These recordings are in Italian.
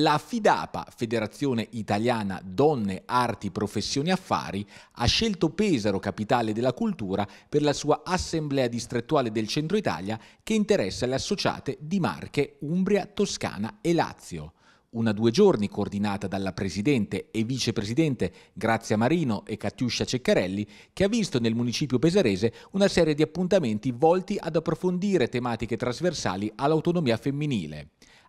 La FIDAPA, Federazione Italiana Donne, Arti, Professioni, e Affari, ha scelto Pesaro, capitale della cultura, per la sua assemblea distrettuale del centro Italia che interessa le associate di Marche, Umbria, Toscana e Lazio una due giorni coordinata dalla presidente e vicepresidente Grazia Marino e Catiuscia Ceccarelli, che ha visto nel municipio pesarese una serie di appuntamenti volti ad approfondire tematiche trasversali all'autonomia femminile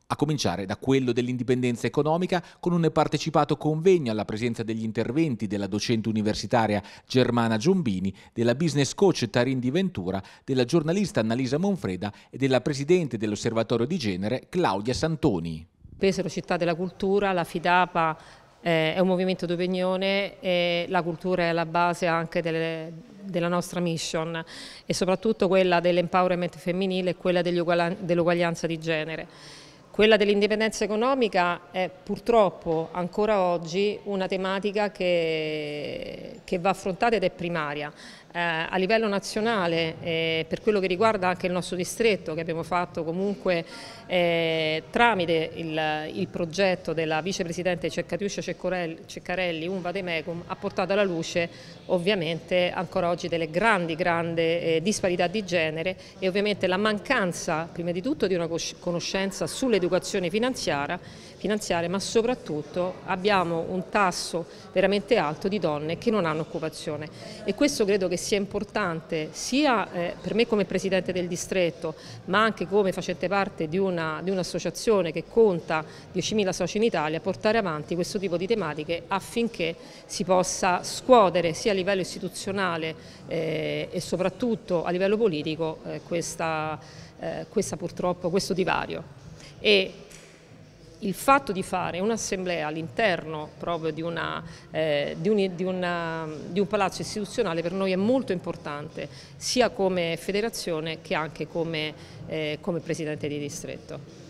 a cominciare da quello dell'indipendenza economica con un partecipato convegno alla presenza degli interventi della docente universitaria Germana Giombini, della business coach Tarindi Ventura, della giornalista Annalisa Monfreda e della presidente dell'osservatorio di genere Claudia Santoni. Pesaro Città della Cultura, la FIDAPA eh, è un movimento d'opinione e la cultura è la base anche delle, della nostra mission e soprattutto quella dell'empowerment femminile e quella dell'uguaglianza di genere. Quella dell'indipendenza economica è purtroppo ancora oggi una tematica che, che va affrontata ed è primaria. Eh, a livello nazionale, eh, per quello che riguarda anche il nostro distretto, che abbiamo fatto comunque eh, tramite il, il, progetto della vicepresidente Ceccatiuscia Ceccarelli, Unva De Mecum, ha portato alla luce ovviamente ancora oggi delle grandi, grandi eh, disparità di genere e ovviamente la mancanza prima di tutto di una conoscenza sull'educazione educazione finanziaria, finanziaria, ma soprattutto abbiamo un tasso veramente alto di donne che non hanno occupazione e questo credo che sia importante sia eh, per me come Presidente del Distretto, ma anche come facente parte di un'associazione un che conta 10.000 soci in Italia, portare avanti questo tipo di tematiche affinché si possa scuotere sia a livello istituzionale eh, e soprattutto a livello politico eh, questa, eh, questa purtroppo, questo divario e il fatto di fare un'assemblea all'interno proprio di, una, eh, di, un, di, una, di, un, palazzo istituzionale per noi è molto importante, sia come federazione che anche come, eh, come presidente di distretto.